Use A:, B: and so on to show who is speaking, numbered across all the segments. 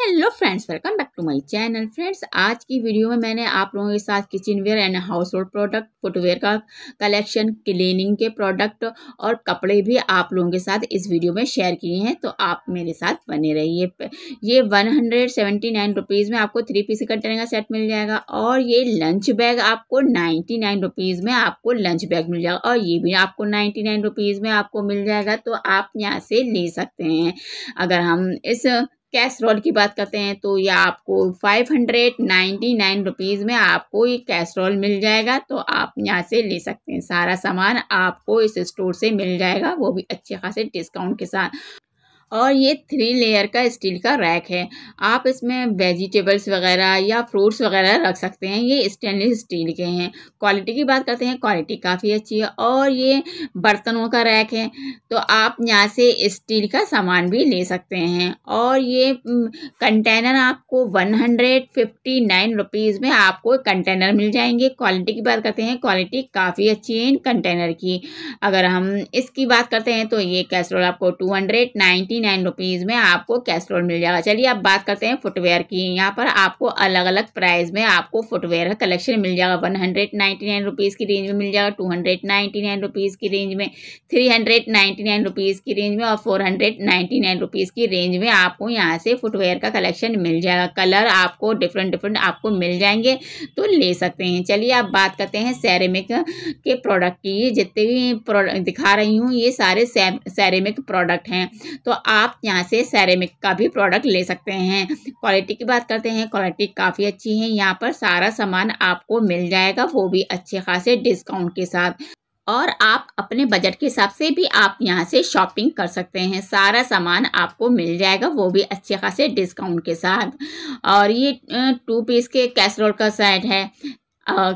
A: hello friends welcome back to my channel friends आज की video में मैंने आप लोगों के साथ kitchenware and household product footwear का कलेक्शन क्लीनिंग के प्रोडक्ट और कपड़े भी आप लोगों के साथ इस वीडियो में शेयर किए हैं तो आप मेरे साथ बने रहिए ये वन हंड्रेड में आपको थ्री पीस कंटेनर का सेट मिल जाएगा और ये लंच बैग आपको नाइन्टी में आपको लंच बैग मिल जाएगा और ये भी आपको नाइन्टी में आपको मिल जाएगा तो आप यहाँ से ले सकते हैं अगर हम इस कैसरोल की बात करते हैं तो ये आपको five hundred ninety nine rupees में आपको ये कैसरोल मिल जाएगा तो आप यहाँ से ले सकते हैं सारा सामान आपको इस स्टोर से मिल जाएगा वो भी अच्छे खासे डिस्काउंट के साथ और ये थ्री लेयर का स्टील का रैक है आप इसमें वेजिटेबल्स वगैरह या फ्रूट्स वगैरह रख सकते हैं ये स्टेनलेस स्टील के हैं क्वालिटी की बात करते हैं क्वालिटी काफ़ी अच्छी है और ये बर्तनों का रैक है तो आप यहाँ से स्टील का सामान भी ले सकते हैं और ये कंटेनर आपको one hundred fifty nine rupees में आपको कंटेनर मिल जाएंगे क्वालिटी की बात करते हैं क्वालिटी काफ़ी अच्छी है इन कंटेनर की अगर हम इसकी बात करते हैं तो ये कैसरोल आपको two hundred ninety ninety nine rupees में आपको कैसरोल मिल जाएगा चलिए अब बात करते हैं फुटवेयर की यहाँ पर आपको अलग अलग प्राइस में आपको फुटवेयर का कलेक्शन मिल जाएगा one hundred ninety nine rupees की रेंज में मिल जाएगा two hundred ninety nine rupees की रेंज में three hundred ninety nine rupees की रेंज में और four hundred ninety nine rupees की रेंज में आपको यहाँ से फुटवेयर का कलेक्शन मिल जाएगा कलर आपको डिफरेंट डिफरेंट आपको मिल जाएंगे तो ले सकते हैं चलिए आप बात करते हैं सैरेमिक के प्रोडक्ट की जितने भी दिखा रही हूँ ये सारे सैरेमिक प्रोडक्ट हैं तो आप यहाँ से सैरेमिक का भी प्रोडक्ट ले सकते हैं क्वालिटी की बात करते हैं क्वालिटी काफ़ी अच्छी है यहाँ पर सारा सामान आपको मिल जाएगा वो भी अच्छे खासे डिस्काउंट के साथ और आप अपने बजट के हिसाब से भी आप यहाँ से शॉपिंग कर सकते हैं सारा सामान आपको मिल जाएगा वो भी अच्छे खासे डिस्काउंट के साथ और ये टू पीस के कैसरोल का सेट है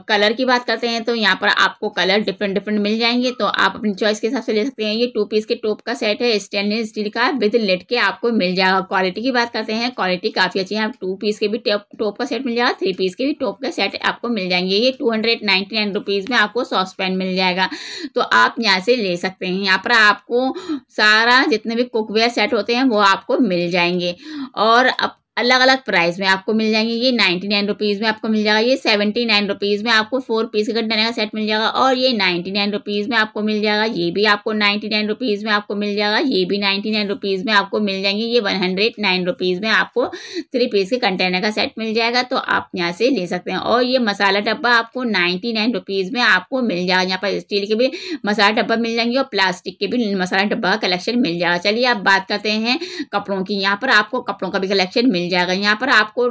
A: कलर की बात करते हैं तो यहाँ पर आपको कलर डिफरेंट डिफरेंट मिल जाएंगे तो आप अपनी चॉइस के हिसाब से ले सकते हैं ये टू पीस के टॉप का सेट है स्टेनलेस स्टील का विद लेट के आपको मिल जाएगा क्वालिटी की बात करते हैं क्वालिटी काफ़ी अच्छी है आप टू पीस के भी टॉप का सेट मिल जाएगा थ्री पीस के भी टॉप का सेट आपको मिल जाएंगे ये two hundred ninety nine rupees में आपको सॉफ्ट पैन मिल जाएगा तो आप यहाँ से ले सकते हैं यहाँ पर आपको सारा जितने भी कुकवेयर सेट होते हैं वो आपको मिल जाएंगे और अब अलग अलग प्राइस में आपको मिल जाएंगे ये नाइन्टी नाइन रुपीज़ में आपको मिल जाएगा ये सेवेंटी नाइन रुपीज़ में आपको फोर पीस का डने का सेट मिल जाएगा और ये नाइन्टी नाइन रुपीज़ में आपको मिल जाएगा ये भी आपको नाइन्टी नाइन रुपीज़ में आपको मिल जाएगा ये भी नाइन्टी नाइन रुपीज़ में आपको मिल जाएंगे ये वन हंड्रेड नाइन रुपीज़ में आपको थ्री पीस के कंटेनर का सेट मिल जाएगा तो आप यहाँ से ले सकते हैं और ये मसाला डब्बा आपको नाइन्टी नाइन रुपीज़ में आपको मिल जाएगा यहाँ पर स्टील के भी मसाला डब्बा मिल जाएंगे और प्लास्टिक के भी मसाला डब्बा का कलेक्शन मिल जाएगा चलिए आप बात करते हैं कपड़ों की यहाँ पर आपको कपड़ों का भी कलेक्शन मिल मिल जाएगा यहाँ पर आपको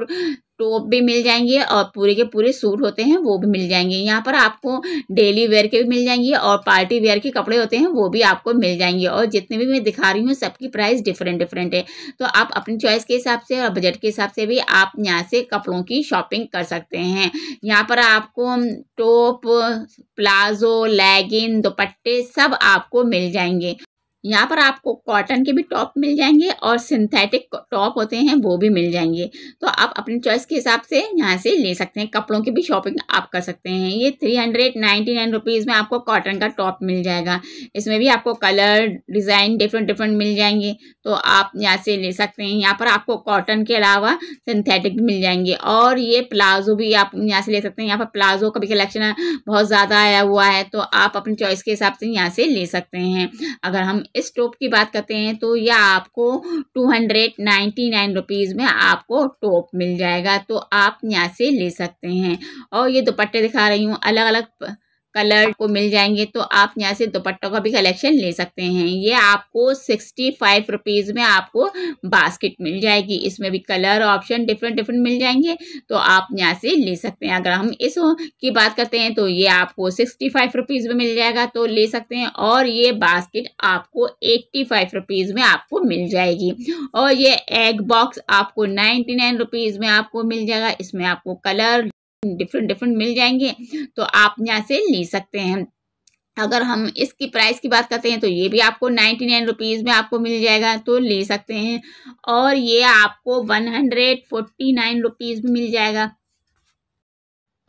A: टॉप भी मिल जाएंगे और पूरे के पूरे सूट होते हैं वो भी मिल जाएंगे यहाँ पर आपको डेली वेयर के भी मिल जाएंगे और पार्टी वेयर के कपड़े होते हैं वो भी आपको मिल जाएंगे और जितने भी मैं दिखा रही हूँ सबकी प्राइस डिफरेंट डिफरेंट है तो आप अपनी चॉइस के हिसाब से और बजट के हिसाब से भी आप यहाँ से कपड़ों की शॉपिंग कर सकते हैं यहाँ पर आपको टॉप प्लाजो लेगिन दुपट्टे सब आपको मिल जाएंगे यहाँ पर आपको कॉटन के भी टॉप मिल जाएंगे और सिंथेटिक टॉप होते हैं वो भी मिल जाएंगे तो आप अपनी चॉइस के हिसाब से यहाँ से ले सकते हैं कपड़ों की भी शॉपिंग आप कर सकते हैं ये three hundred ninety nine rupees में आपको कॉटन का टॉप मिल जाएगा इसमें भी आपको कलर डिज़ाइन डिफरेंट डिफरेंट मिल जाएंगे तो आप यहाँ से ले सकते हैं यहाँ पर आपको कॉटन के अलावा सिंथेटिक भी मिल जाएंगे और ये प्लाजो भी आप यहाँ से ले सकते हैं यहाँ पर प्लाजो का भी कलेक्शन बहुत ज़्यादा आया हुआ है तो आप अपनी चॉइस के हिसाब से यहाँ से ले सकते हैं अगर हम स्टोव की बात करते हैं तो यह आपको two hundred ninety nine rupees में आपको टॉप मिल जाएगा तो आप यहाँ से ले सकते हैं और ये दुपट्टे दिखा रही हूँ अलग अलग कलर को मिल जाएंगे तो आप यहाँ से दुपट्टों का भी कलेक्शन ले सकते हैं ये आपको सिक्सटी फाइव रुपीज़ में आपको बास्केट मिल जाएगी इसमें भी कलर ऑप्शन डिफरेंट डिफरेंट मिल जाएंगे तो आप यहाँ से ले सकते हैं अगर हम इस की बात करते हैं तो ये आपको सिक्सटी फाइव रुपीज़ में मिल जाएगा तो ले सकते हैं और ये बास्केट आपको एट्टी फाइव रुपीज़ में आपको मिल जाएगी और ये एग बॉक्स आपको नाइन्टी नाइन रुपीज़ में आपको मिल जाएगा इसमें आपको कलर डिफरेंट डिफरेंट मिल जाएंगे तो आप यहाँ से ले सकते हैं अगर हम इसकी प्राइस की बात करते हैं तो ये भी आपको नाइन्टी नाइन रुपीज़ में आपको मिल जाएगा तो ले सकते हैं और ये आपको one hundred forty nine rupees में मिल जाएगा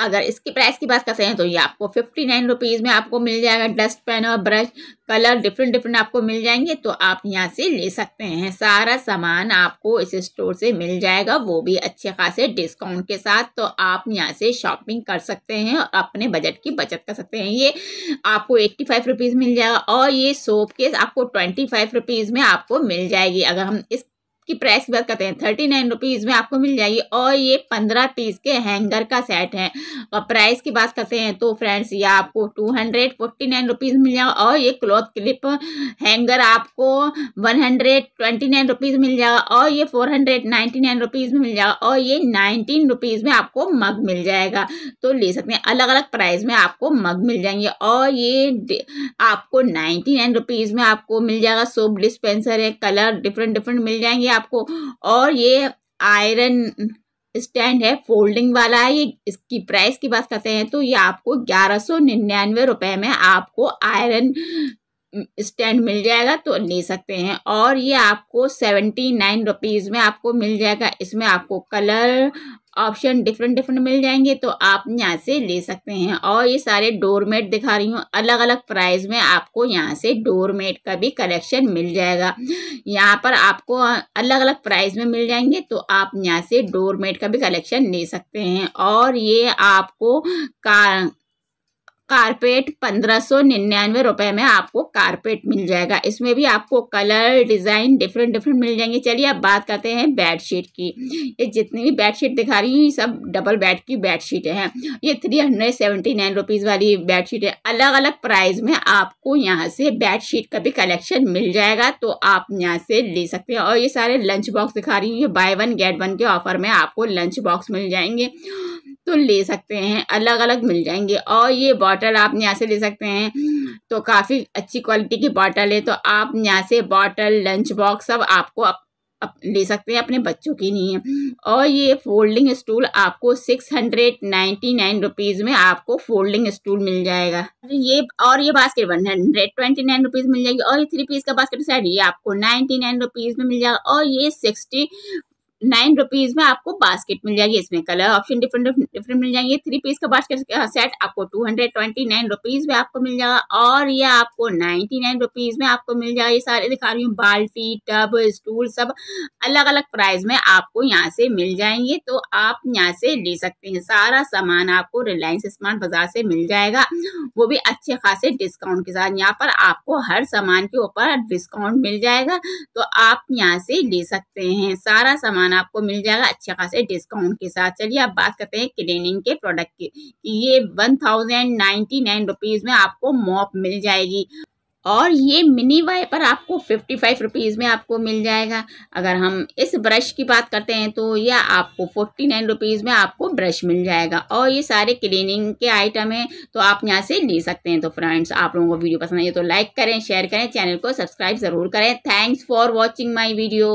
A: अगर इसकी प्राइस की बात करते हैं तो ये आपको फिफ्टी नाइन रुपीज़ में आपको मिल जाएगा डस्ट पेन और ब्रश कलर डिफरेंट डिफरेंट आपको मिल जाएंगे तो आप यहाँ से ले सकते हैं सारा सामान आपको इस स्टोर से मिल जाएगा वो भी अच्छे खासे डिस्काउंट के साथ तो आप यहाँ से शॉपिंग कर सकते हैं और अपने बजट की बचत कर सकते हैं ये आपको एट्टी फाइव रुपीज़ मिल जाएगा और ये सोप केस आपको ट्वेंटी फाइव रुपीज़ में आपको मिल जाएगी अगर हम इस की प्राइस की बात करते हैं थर्टी नाइन रुपीज़ में आपको मिल जाएगी और ये पंद्रह पीस के हैंगर का सेट है और प्राइस की बात करते हैं तो फ्रेंड्स ये आपको two hundred forty nine rupees मिल जाएगा और ये क्लॉथ क्लिप हैंगर आपको one hundred twenty nine rupees मिल जाएगा और ये four hundred ninety nine rupees में मिल जाएगा और ये नाइनटीन रुपीज़ में आपको मग मिल जाएगा तो ले सकते हैं अलग अलग प्राइस में आपको मग मिल जाएंगे और ये आपको नाइन्टी नाइन रुपीज़ में आपको मिल जाएगा सोप डिस्पेंसर है कलर डिफरेंट डिफरेंट मिल जाएंगे आपको और ये आयरन स्टैंड है फोल्डिंग वाला है ये इसकी प्राइस की बात करते हैं तो ये आपको ग्यारह सौ निन्यानवे रुपये में आपको आयरन स्टैंड मिल जाएगा तो ले सकते हैं और ये आपको सेवेंटी नाइन रुपीज़ में आपको मिल जाएगा इसमें आपको कलर ऑप्शन डिफरेंट डिफरेंट मिल जाएंगे तो आप यहाँ से ले सकते हैं और ये सारे डोरमेट दिखा रही हूँ अलग अलग प्राइस में आपको यहाँ से डोरमेट का भी कलेक्शन मिल जाएगा यहाँ पर आपको अलग अलग प्राइस में मिल जाएंगे तो आप यहाँ से डोरमेट का भी कलेक्शन ले सकते हैं और ये आपको का कारपेट पंद्रह सौ निन्यानवे रुपये में आपको कारपेट मिल जाएगा इसमें भी आपको कलर डिज़ाइन डिफरेंट डिफरेंट मिल जाएंगे चलिए अब बात करते हैं बेडशीट की ये जितनी भी बेडशीट दिखा रही हूँ ये सब डबल बेड की बेडशीट हैं ये three hundred seventy nine rupees वाली बेडशीट है अलग अलग प्राइस में आपको यहाँ से बेडशीट का भी कलेक्शन मिल जाएगा तो आप यहाँ से ले सकते हैं और ये सारे लंच बॉक्स दिखा रही हूँ ये बाय वन गेट वन के ऑफर में आपको लंच बॉक्स मिल जाएंगे तो ले सकते हैं अलग अलग मिल जाएंगे और ये बॉटल आप यहाँ से ले सकते हैं तो काफ़ी अच्छी क्वालिटी की बॉटल है तो आप यहाँ से बॉटल लंच बॉक्स सब आपको अप, अप, ले सकते हैं अपने बच्चों के लिए और ये फोल्डिंग स्टूल आपको six hundred ninety nine rupees में आपको फोल्डिंग स्टूल मिल जाएगा ये और ये basket one hundred twenty nine rupees मिल जाएगी और ये थ्री पीस का बास्केट सेट ये आपको नाइन्टी नाइन रुपीज़ में मिल जाएगा और ये सिक्सटी नाइन रुपीज में आपको बास्केट मिल जाएगी इसमें कलर ऑप्शन डिफरेंट डिफरेंट मिल जाएंगे थ्री पीस का बास्केट सेट uh, आपको two hundred twenty nine rupees में आपको मिल जाएगा और ये आपको नाइन्टी नाइन रुपीज में आपको मिल जाएगा ये सारे दिखा रही हूँ बाल्टी टब स्टूल सब अलग अलग प्राइस में आपको यहाँ से मिल जाएंगे तो आप यहाँ से ले सकते हैं सारा सामान आपको रिलायंस स्मार्ट बाजार से मिल जाएगा वो भी अच्छे खासे डिस्काउंट के साथ यहाँ पर आपको हर सामान के ऊपर डिस्काउंट मिल जाएगा तो आप यहाँ से ले सकते हैं सारा सामान सामान आपको मिल जाएगा अच्छे खासे डिस्काउंट के साथ चलिए आप बात करते हैं क्लीनिंग के प्रोडक्ट की ये one thousand ninety nine rupees में आपको मॉप मिल जाएगी और ये मिनी वाइपर आपको फिफ्टी फाइव रुपीज़ में आपको मिल जाएगा अगर हम इस ब्रश की बात करते हैं तो यह आपको फोर्टी नाइन रुपीज़ में आपको ब्रश मिल जाएगा और ये सारे क्लीनिंग के आइटम हैं तो आप यहाँ से ले सकते हैं तो फ्रेंड्स आप लोगों को वीडियो पसंद आई तो लाइक करें शेयर करें चैनल को सब्सक्राइब ज़रूर करें thanks for watching my video